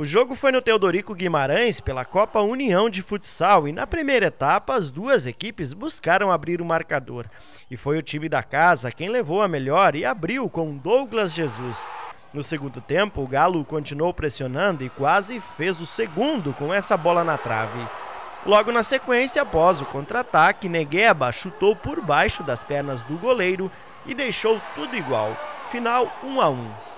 O jogo foi no Teodorico Guimarães pela Copa União de Futsal e na primeira etapa as duas equipes buscaram abrir o marcador. E foi o time da casa quem levou a melhor e abriu com Douglas Jesus. No segundo tempo, o Galo continuou pressionando e quase fez o segundo com essa bola na trave. Logo na sequência, após o contra-ataque, Negueba chutou por baixo das pernas do goleiro e deixou tudo igual. Final 1 a 1.